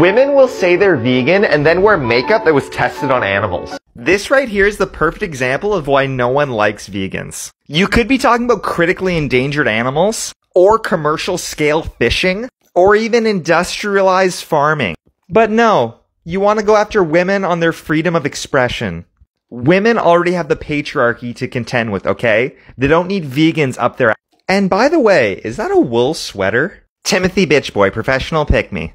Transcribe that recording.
Women will say they're vegan and then wear makeup that was tested on animals. This right here is the perfect example of why no one likes vegans. You could be talking about critically endangered animals, or commercial scale fishing, or even industrialized farming. But no, you want to go after women on their freedom of expression. Women already have the patriarchy to contend with, okay? They don't need vegans up there. And by the way, is that a wool sweater? Timothy Bitchboy, professional pick me.